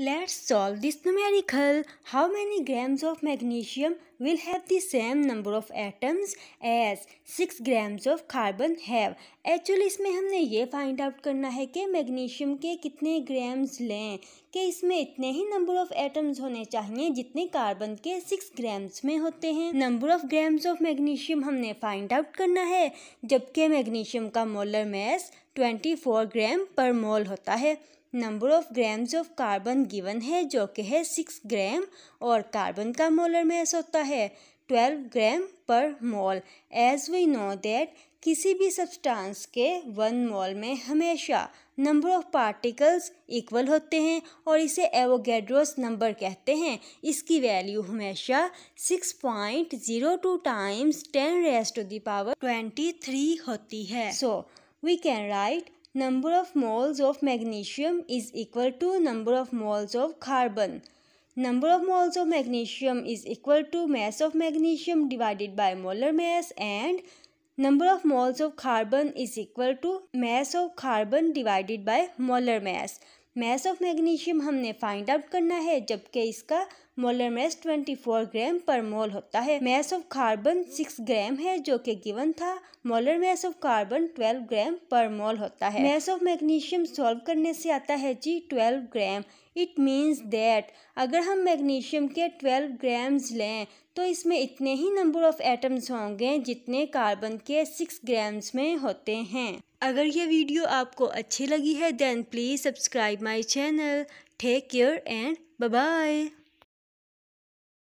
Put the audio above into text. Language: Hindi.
Let's solve this numerical. How many grams of magnesium will have the same number of atoms as 6 grams of carbon have? Actually इसमें हमने ये फाइंड आउट करना है कि मैग्नीशियम के कितने ग्राम्स लें कि इसमें इतने ही नंबर ऑफ एटम्स होने चाहिए जितने कार्बन के सिक्स ग्राम्स में होते हैं number of grams of magnesium हमने फाइंड आउट करना है जबकि मैग्नीशियम का molar mass four gram per mole होता है number of grams of carbon given है जो कि है सिक्स ग्राम और कार्बन का मोलर मैस होता है twelve gram per mole as we know that किसी भी सब्सटेंस के वन मोल में हमेशा नंबर ऑफ पार्टिकल्स इक्वल होते हैं और इसे एवोगेड्रोस नंबर कहते हैं इसकी वैल्यू हमेशा six point zero two times ten raised to power twenty three होती है so we can write Number of moles of magnesium is equal to number of moles of carbon. Number of moles of magnesium is equal to mass of magnesium divided by molar mass and number of moles of carbon is equal to mass of carbon divided by molar mass. Mass of magnesium हमने फाइंड आउट करना है जबकि इसका मोलर मैस 24 ग्राम पर मोल होता है मैस ऑफ कार्बन 6 ग्राम है जो कि गिवन था molar mass of carbon 12 gram per mole होता है मैस ऑफ मैग्नीशियम सॉल्व करने से आता है जी 12 ग्राम इट मीन्स दैट अगर हम मैग्नीशियम के ट्वेल्व ग्राम्स लें तो इसमें इतने ही नंबर ऑफ़ एटम्स होंगे जितने कार्बन के सिक्स ग्राम्स में होते हैं अगर ये वीडियो आपको अच्छी लगी है then please subscribe my channel take care and bye